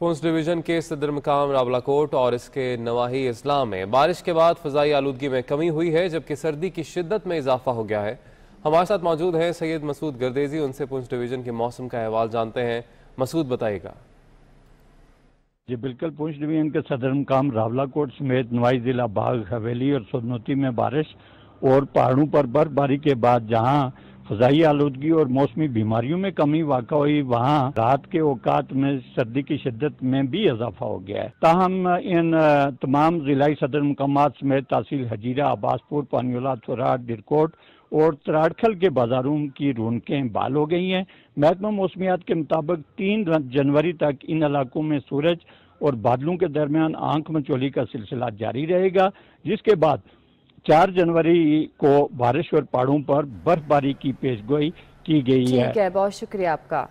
Poonch division के सदर मकाम कोट और इसके नवाही इस्लाम में बारिश के बाद फजाई आलूदगी में कमी हुई है जबकि सर्दी की शिद्दत में इजाफा हो गया है हमारे साथ मौजूद है सैयद मसूद गर्देजी उनसे पुंछ डिवीजन के मौसम का अहवाल जानते हैं मसूद बताइएगा जी बिल्कुल पुंछ डिवीजन के सदर मकाम रावलाकोट समेत नवाई जिला बाघ हवेली और सोनौती में बारिश और पहाड़ों पर बर्फबारी के बाद जहां फजाई आलूदगी और मौसमी बीमारियों में कमी वाक़ हुई वहाँ रात के औकात में सर्दी की शिद्दत में भी इजाफा हो गया है ताहम इन तमाम जिलाई सदर मकाम समेत तहसील हजीरा आबासपुर पानीला थोराट डिरकोट और त्राड़खल के बाजारों की रौनकें बाल हो गई हैं महकमा मौसमियात के मुताबिक तीन जनवरी तक इन इलाकों में सूरज और बादलों के दरमियान आंख मचोली का सिलसिला जारी रहेगा जिसके बाद चार जनवरी को बारिश और पहाड़ों पर बर्फबारी की पेशगोई की गई है ठीक है बहुत शुक्रिया आपका